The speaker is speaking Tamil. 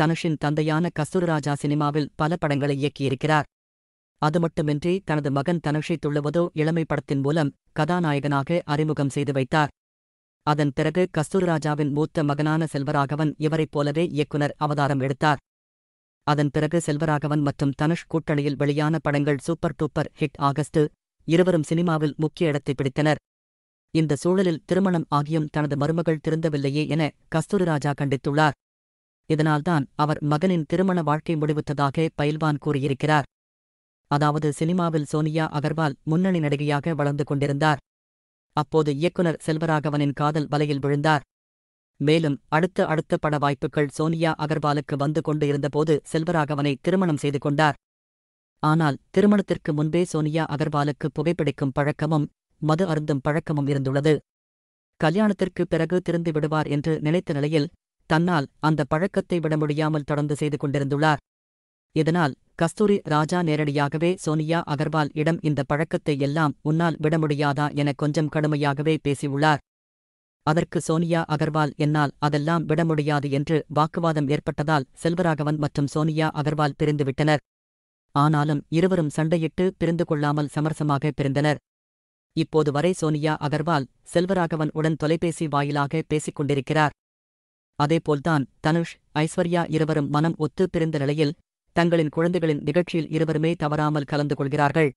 தனுஷின் தந்தையான கஸ்தூரராஜா சினிமாவில் பல படங்களை இயக்கியிருக்கிறார் அதுமட்டுமின்றி தனது மகன் தனுஷை துள்ளுவதோ இளமை படத்தின் மூலம் கதாநாயகனாக அறிமுகம் செய்து வைத்தார் அதன் பிறகு கஸ்தூரராஜாவின் மூத்த மகனான செல்வராகவன் இவரைப் போலவே இயக்குனர் அவதாரம் எடுத்தார் அதன் பிறகு செல்வராகவன் மற்றும் தனுஷ் கூட்டணியில் வெளியான படங்கள் சூப்பர் டூப்பர் ஹிட் ஆகஸ்ட் இருவரும் சினிமாவில் முக்கிய இடத்தை பிடித்தனர் இந்த சூழலில் திருமணம் ஆகியும் தனது மருமகள் திருந்தவில்லையே என கஸ்தூரிராஜா கண்டித்துள்ளார் இதனால்தான் அவர் மகனின் திருமண வாழ்க்கை முடிவுத்ததாக பயில்வான் கூறியிருக்கிறார் அதாவது சினிமாவில் சோனியா அகர்வால் முன்னணி நடிகையாக வளர்ந்து கொண்டிருந்தார் அப்போது இயக்குனர் செல்வராகவனின் காதல் வலையில் விழுந்தார் மேலும் அடுத்த அடுத்த பட வாய்ப்புகள் சோனியா அகர்வாலுக்கு வந்து கொண்டு இருந்தபோது செல்வராகவனை திருமணம் செய்து கொண்டார் ஆனால் திருமணத்திற்கு முன்பே சோனியா அகர்வாலுக்கு புகைப்பிடிக்கும் பழக்கமும் மது அருந்தும் பழக்கமும் இருந்துள்ளது கல்யாணத்திற்கு பிறகு திருந்து விடுவார் என்று நினைத்த நிலையில் தன்னால் அந்த பழக்கத்தை விட முடியாமல் தொடர்ந்து செய்து கொண்டிருந்துள்ளார் இதனால் கஸ்தூரி ராஜா நேரடியாகவே சோனியா அகர்வால் இடம் இந்த பழக்கத்தை எல்லாம் உன்னால் விட முடியாதா என கொஞ்சம் கடுமையாகவே பேசியுள்ளார் அதற்கு சோனியா அகர்வால் என்னால் அதெல்லாம் விட முடியாது என்று வாக்குவாதம் ஏற்பட்டதால் செல்வராகவன் மற்றும் சோனியா அகர்வால் பிரிந்துவிட்டனர் ஆனாலும் இருவரும் சண்டையிட்டு பிரிந்து கொள்ளாமல் சமரசமாக பிரிந்தனர் இப்போது வரை சோனியா அகர்வால் செல்வராகவன் உடன் தொலைபேசி வாயிலாக பேசிக் கொண்டிருக்கிறார் அதேபோல்தான் தனுஷ் ஐஸ்வர்யா இருவரும் மனம் ஒத்து பிரிந்த நிலையில் தங்களின் குழந்தைகளின் நிகழ்ச்சியில் இருவருமே தவறாமல் கலந்து கொள்கிறார்கள்